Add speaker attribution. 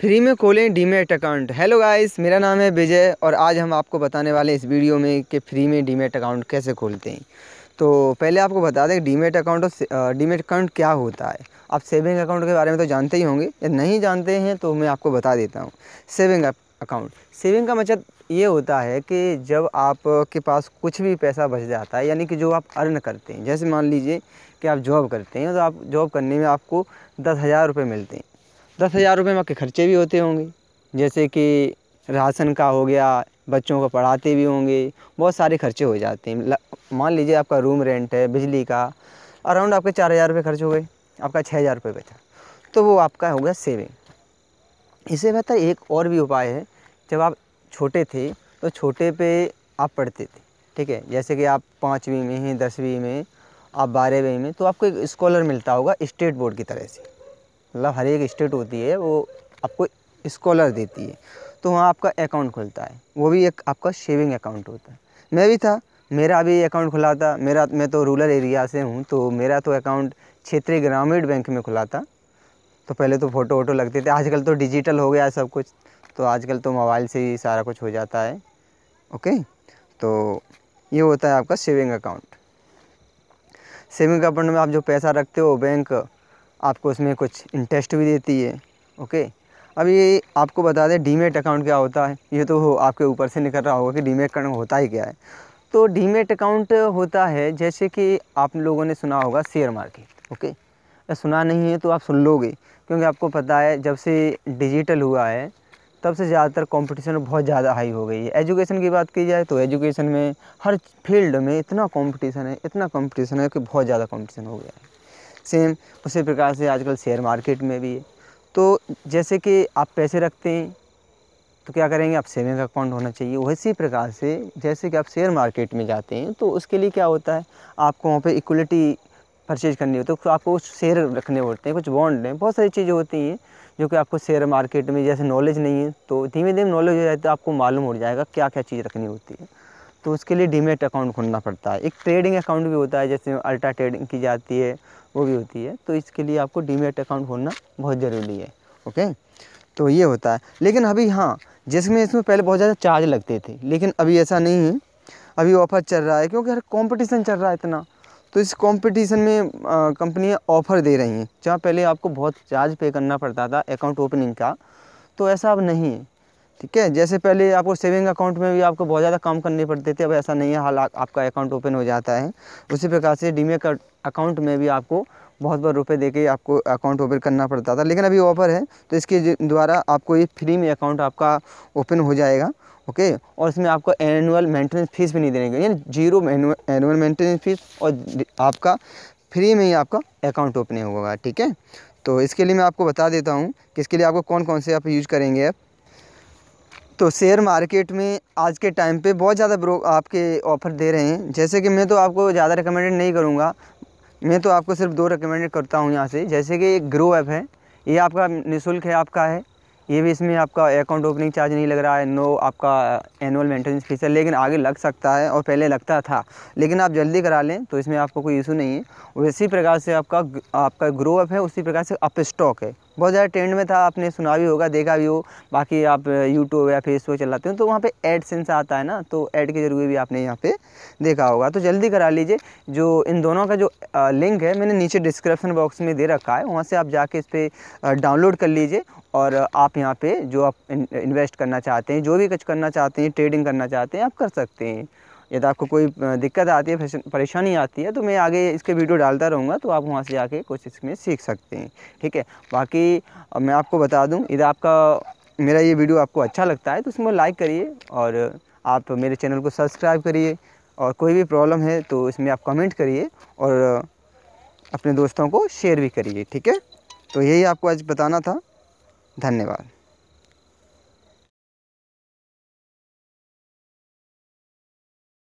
Speaker 1: free में खोलें demat account hello guys मेरा नाम है विजय और आज हम आपको बताने वाले इस वीडियो में कि फ्री में डीमेट अकाउंट कैसे खोलते हैं तो पहले आपको बता दें डीमेट अकाउंट और डीमेट अकाउंट क्या होता है आप सेविंग अकाउंट के बारे में तो जानते ही होंगे या नहीं जानते हैं तो मैं आपको बता देता हूँ सेविंग अकाउंट सेविंग का मतलब ये होता है कि जब आपके पास कुछ भी पैसा बच जाता है यानी कि जो आप अर्न करते हैं जैसे मान लीजिए कि आप जॉब करते हैं तो आप जॉब करने में आपको दस हज़ार रुपये मिलते हैं दस हज़ार रुपये में खर्चे भी होते होंगे जैसे कि राशन का हो गया बच्चों को पढ़ाते भी होंगे बहुत सारे खर्चे हो जाते हैं मान लीजिए आपका रूम रेंट है बिजली का अराउंड आपके चार हज़ार रुपये खर्च हो गए आपका छः हज़ार रुपये बचा तो वो आपका हो गया सेविंग इससे बेहतर एक और भी उपाय है जब आप छोटे थे तो छोटे पे आप पढ़ते थे ठीक है जैसे कि आप पाँचवीं में हैं दसवीं में आप बारहवीं में तो आपको एक स्कॉलर मिलता होगा स्टेट बोर्ड की तरह से मतलब हर एक स्टेट होती है वो आपको स्कॉलर देती है तो वहाँ आपका अकाउंट खुलता है वो भी एक आपका सेविंग अकाउंट होता है मैं भी था मेरा भी अकाउंट खुला था मेरा मैं तो रूरल एरिया से हूँ तो मेरा तो अकाउंट क्षेत्रीय ग्रामीण बैंक में खुला था तो पहले तो फ़ोटो वोटो लगते थे आजकल तो डिजिटल हो गया है सब कुछ तो आजकल तो मोबाइल से ही सारा कुछ हो जाता है ओके तो ये होता है आपका सेविंग अकाउंट सेविंग अकाउंट में आप जो पैसा रखते हो बैंक आपको इसमें कुछ इंटरेस्ट भी देती है ओके अब ये आपको बता दें डीमेट अकाउंट क्या होता है ये तो हो आपके ऊपर से निकल रहा होगा कि डीमेट अकाउंट होता ही क्या है तो डीमेट अकाउंट होता है जैसे कि आप लोगों ने सुना होगा शेयर मार्केट ओके या सुना नहीं है तो आप सुन लोगे क्योंकि आपको पता है जब से डिजिटल हुआ है तब से ज़्यादातर कंपटीशन बहुत ज़्यादा हाई हो गई है एजुकेशन की बात की जाए तो एजुकेशन में हर फील्ड में इतना कंपटीशन है इतना कंपटीशन है कि बहुत ज़्यादा कंपटीशन हो गया है सेम उसी प्रकार से आजकल शेयर मार्केट में भी है तो जैसे कि आप पैसे रखते हैं तो क्या करेंगे आप सेविंग अकाउंट होना चाहिए वैसी प्रकार से जैसे कि आप शेयर मार्केट में जाते हैं तो उसके लिए क्या होता है आपको वहाँ पे इक्वलिटी परचेज करनी होती है तो आपको कुछ शेयर रखने होते हैं कुछ बॉन्ड हैं बहुत सारी चीज़ें होती हैं जो कि आपको शेयर मार्केट में जैसे नॉलेज नहीं है तो धीमे धीमे नॉलेज हो जाए तो आपको मालूम हो जाएगा क्या क्या चीज़ रखनी होती है तो उसके लिए डीमेट अकाउंट खोलना पड़ता है एक ट्रेडिंग अकाउंट भी होता है जैसे अल्ट्रा ट्रेडिंग की जाती है वो भी होती है तो इसके लिए आपको डीमेट अकाउंट खोलना बहुत ज़रूरी है ओके तो ये होता है लेकिन अभी हाँ जिसमें इसमें पहले बहुत ज़्यादा चार्ज लगते थे लेकिन अभी ऐसा नहीं है अभी ऑफ़र चल रहा है क्योंकि हर कॉम्पिटिशन चल रहा है इतना तो इस कॉम्पिटिशन में कंपनियाँ ऑफ़र दे रही हैं जहाँ पहले आपको बहुत चार्ज पे करना पड़ता था अकाउंट ओपनिंग का तो ऐसा अब नहीं है ठीक है जैसे पहले आपको सेविंग अकाउंट में भी आपको बहुत ज़्यादा काम करने पड़ते थे अब ऐसा नहीं है हाल आपका अकाउंट ओपन हो जाता है उसी प्रकार से डीमे अकाउंट में भी आपको बहुत बार रुपए देके आपको अकाउंट ओपन करना पड़ता था लेकिन अभी ऑफर है तो इसके द्वारा आपको ये फ्री में अकाउंट आपका ओपन हो जाएगा ओके और इसमें आपको एनुअल मेंटेनेंस फीस भी नहीं देने यानी जीरो एनुअल मेंटेनेंस फीस और आपका फ्री में ही आपका अकाउंट ओपन होगा ठीक है तो इसके लिए मैं आपको बता देता हूँ कि इसके लिए आपको कौन कौन से आप यूज करेंगे ऐप तो शेयर मार्केट में आज के टाइम पे बहुत ज़्यादा ब्रो आपके ऑफ़र दे रहे हैं जैसे कि मैं तो आपको ज़्यादा रिकमेंडेड नहीं करूँगा मैं तो आपको सिर्फ दो रिकमेंडेड करता हूँ यहाँ से जैसे कि एक ग्रो ऐप है ये आपका निःशुल्क है आपका है ये भी इसमें आपका अकाउंट ओपनिंग चार्ज नहीं लग रहा है नो आपका एनुअल मेंटेनेंस फीस है लेकिन आगे लग सकता है और पहले लगता था लेकिन आप जल्दी करा लें तो इसमें आपको कोई इशू नहीं है उसी प्रकार से आपका आपका ग्रो अप है उसी प्रकार से अप स्टॉक है बहुत ज़्यादा ट्रेंड में था आपने सुना भी होगा देखा भी हो बाकी आप यूट्यूब या फेसबुक चलाते हो तो वहाँ पे सेंस आता है ना तो ऐड के जरिए भी आपने यहाँ पे देखा होगा तो जल्दी करा लीजिए जो इन दोनों का जो लिंक है मैंने नीचे डिस्क्रिप्शन बॉक्स में दे रखा है वहाँ से आप जाके इस पर डाउनलोड कर लीजिए और आप यहाँ पर जो आप इन्वेस्ट करना चाहते हैं जो भी कुछ करना चाहते हैं ट्रेडिंग करना चाहते हैं आप कर सकते हैं यदि तो आपको कोई दिक्कत आती है परेशानी आती है तो मैं आगे इसके वीडियो डालता रहूँगा तो आप वहाँ से जाके कुछ इसमें सीख सकते हैं ठीक है बाकी मैं आपको बता दूँ यदि आपका मेरा ये वीडियो आपको अच्छा लगता है तो उसमें लाइक करिए और आप मेरे चैनल को सब्सक्राइब करिए और कोई भी प्रॉब्लम है तो इसमें आप कमेंट करिए और अपने दोस्तों को शेयर भी करिए ठीक है तो यही आपको आज बताना था धन्यवाद